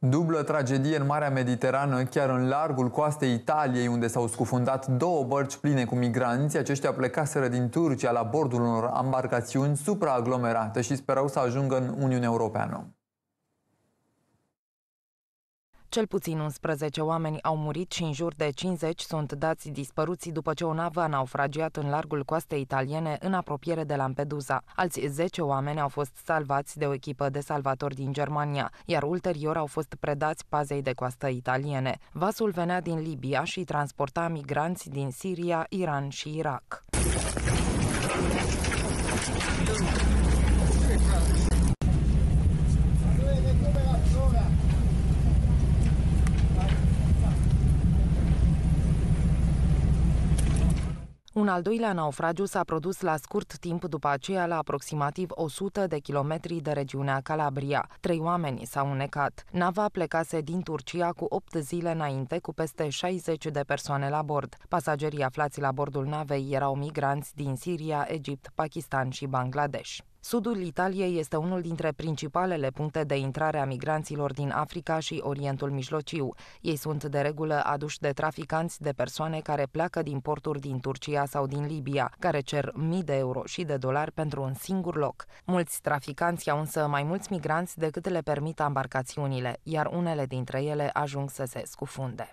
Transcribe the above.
Dublă tragedie în Marea Mediterană, chiar în largul coastei Italiei, unde s-au scufundat două bărci pline cu migranți. Aceștia plecaseră din Turcia la bordul unor embarcațiuni supraaglomerate și sperau să ajungă în Uniunea Europeană. Cel puțin 11 oameni au murit și în jur de 50 sunt dați dispăruți după ce o navă a naufragiat în largul coastei italiene în apropiere de Lampedusa. Alți 10 oameni au fost salvați de o echipă de salvatori din Germania, iar ulterior au fost predați pazei de coastă italiene. Vasul venea din Libia și transporta migranți din Siria, Iran și Irak. Un al doilea naufragiu s-a produs la scurt timp după aceea la aproximativ 100 de kilometri de regiunea Calabria. Trei oameni s-au unecat. Nava plecase din Turcia cu 8 zile înainte cu peste 60 de persoane la bord. Pasagerii aflați la bordul navei erau migranți din Siria, Egipt, Pakistan și Bangladesh. Sudul Italiei este unul dintre principalele puncte de intrare a migranților din Africa și Orientul Mijlociu. Ei sunt de regulă aduși de traficanți de persoane care pleacă din porturi din Turcia sau din Libia, care cer mii de euro și de dolari pentru un singur loc. Mulți traficanți au însă mai mulți migranți decât le permit embarcațiunile, iar unele dintre ele ajung să se scufunde.